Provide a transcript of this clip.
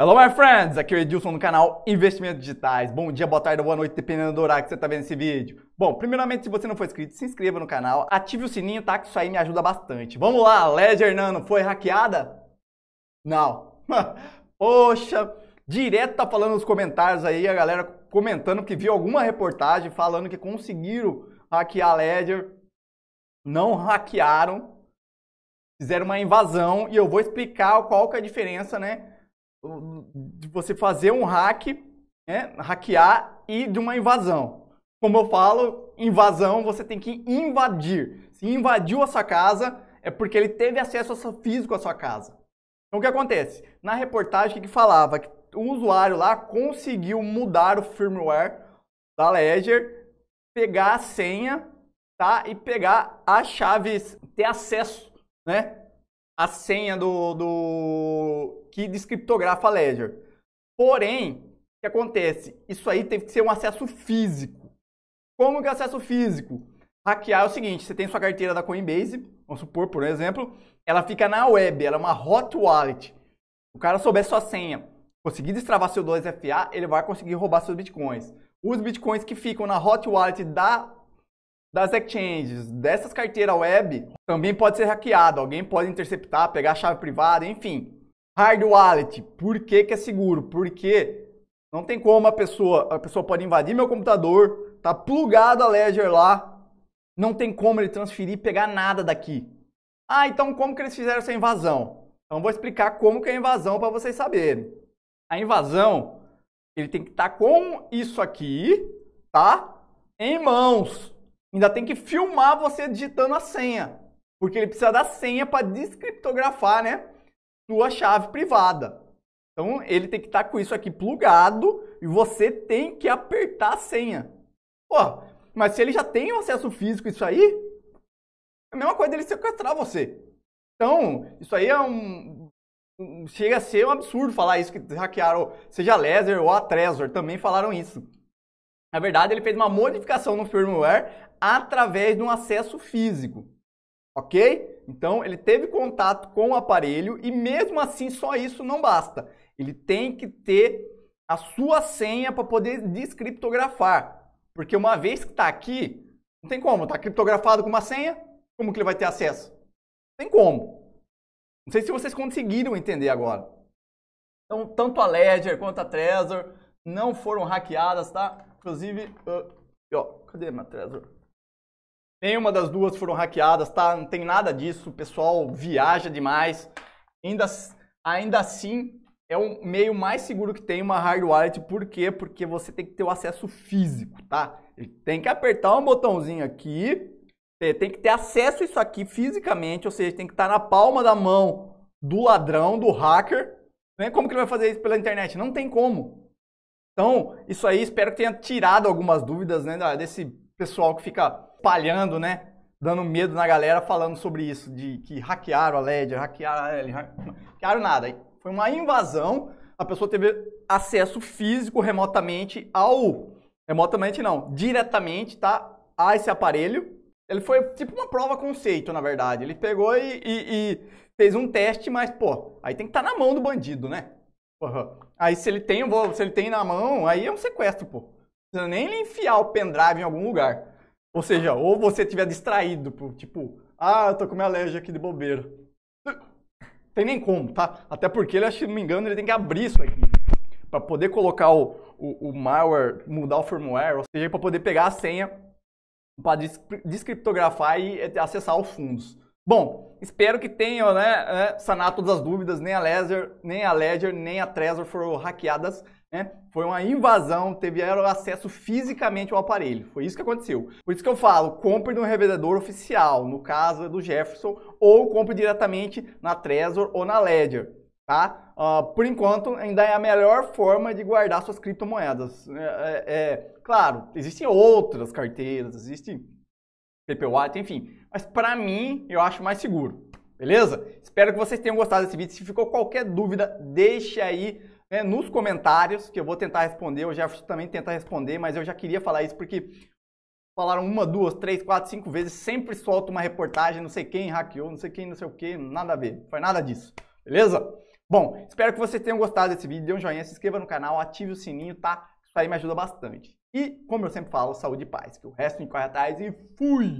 Hello, my friends! Aqui é o Edilson do canal Investimentos Digitais. Bom dia, boa tarde, boa noite, dependendo do horário que você está vendo esse vídeo. Bom, primeiramente, se você não for inscrito, se inscreva no canal, ative o sininho, tá? Que isso aí me ajuda bastante. Vamos lá, Ledger Nano foi hackeada? Não. Poxa, direto tá falando nos comentários aí, a galera comentando que viu alguma reportagem falando que conseguiram hackear a Ledger. Não hackearam, fizeram uma invasão e eu vou explicar qual que é a diferença, né? de você fazer um hack, né, hackear e de uma invasão. Como eu falo, invasão você tem que invadir. Se invadiu a sua casa, é porque ele teve acesso físico à sua casa. Então o que acontece? Na reportagem que falava que o usuário lá conseguiu mudar o firmware da Ledger, pegar a senha, tá? E pegar as chaves ter acesso, né? a senha do, do que descriptografa a Ledger. Porém, o que acontece? Isso aí teve que ser um acesso físico. Como que é acesso físico? Hackear é o seguinte, você tem sua carteira da Coinbase, vamos supor, por exemplo, ela fica na web, ela é uma hot wallet. O cara souber sua senha, conseguir destravar seu 2FA, ele vai conseguir roubar seus bitcoins. Os bitcoins que ficam na hot wallet da das exchanges, dessas carteiras web, também pode ser hackeado. Alguém pode interceptar, pegar a chave privada, enfim. Hard wallet, por que, que é seguro? Porque não tem como a pessoa, a pessoa pode invadir meu computador, tá plugado a Ledger lá, não tem como ele transferir e pegar nada daqui. Ah, então como que eles fizeram essa invasão? Então vou explicar como que é a invasão para vocês saberem. A invasão, ele tem que estar tá com isso aqui, tá? Em mãos ainda tem que filmar você digitando a senha, porque ele precisa da senha para descriptografar, né, sua chave privada. Então ele tem que estar tá com isso aqui plugado e você tem que apertar a senha. Pô, mas se ele já tem acesso físico isso aí, é a mesma coisa dele sequestrar você. Então, isso aí é um chega a ser um absurdo falar isso que hackearam, seja a Laser ou a Trezor, também falaram isso. Na verdade, ele fez uma modificação no firmware através de um acesso físico, ok? Então, ele teve contato com o aparelho e mesmo assim, só isso não basta. Ele tem que ter a sua senha para poder descriptografar, porque uma vez que está aqui, não tem como, está criptografado com uma senha, como que ele vai ter acesso? Não tem como. Não sei se vocês conseguiram entender agora. Então, tanto a Ledger quanto a Trezor não foram hackeadas, tá? Inclusive, uh, ó, cadê minha Trezor? Nenhuma das duas foram hackeadas, tá? Não tem nada disso. O pessoal viaja demais. Ainda, ainda assim, é o meio mais seguro que tem uma hard wallet. Por quê? Porque você tem que ter o acesso físico, tá? Ele tem que apertar um botãozinho aqui. É, tem que ter acesso a isso aqui fisicamente, ou seja, tem que estar tá na palma da mão do ladrão, do hacker. É como que ele vai fazer isso pela internet? Não tem como. Então, isso aí espero que tenha tirado algumas dúvidas, né, desse pessoal que fica palhando, né, dando medo na galera falando sobre isso, de que hackearam a Ledger, hackearam a Ledger, hackearam nada. Foi uma invasão, a pessoa teve acesso físico remotamente ao remotamente não, diretamente, tá, a esse aparelho. Ele foi tipo uma prova conceito, na verdade. Ele pegou e, e, e fez um teste, mas pô, aí tem que estar tá na mão do bandido, né? Uhum. Aí se ele tem, se ele tem na mão, aí é um sequestro, pô. Não precisa é nem enfiar o pendrive em algum lugar. Ou seja, ou você tiver distraído, pô, tipo, ah, eu tô com minha alergia aqui de bobeira. Tem nem como, tá? Até porque ele, se não me engano, ele tem que abrir isso aqui para poder colocar o, o, o, malware, mudar o firmware, ou seja, para poder pegar a senha para descriptografar e acessar os fundos. Bom, espero que tenham né, é, sanado todas as dúvidas, nem a Ledger, nem a Ledger, nem a Trezor foram hackeadas. Né? Foi uma invasão, teve acesso fisicamente ao aparelho. Foi isso que aconteceu. Por isso que eu falo, compre no revendedor oficial, no caso é do Jefferson, ou compre diretamente na Trezor ou na Ledger. Tá? Uh, por enquanto, ainda é a melhor forma de guardar suas criptomoedas. É, é, é claro, existem outras carteiras, existem PPWatt, enfim. Mas para mim, eu acho mais seguro. Beleza? Espero que vocês tenham gostado desse vídeo. Se ficou qualquer dúvida, deixe aí né, nos comentários que eu vou tentar responder. Eu já também tentar responder, mas eu já queria falar isso porque falaram uma, duas, três, quatro, cinco vezes. Sempre solto uma reportagem, não sei quem hackeou, não sei quem, não sei o que, nada a ver. Foi nada disso. Beleza? Bom, espero que vocês tenham gostado desse vídeo. Dê um joinha, se inscreva no canal, ative o sininho, tá? Isso aí me ajuda bastante. E, como eu sempre falo, saúde e paz, que o resto corre atrás e fui!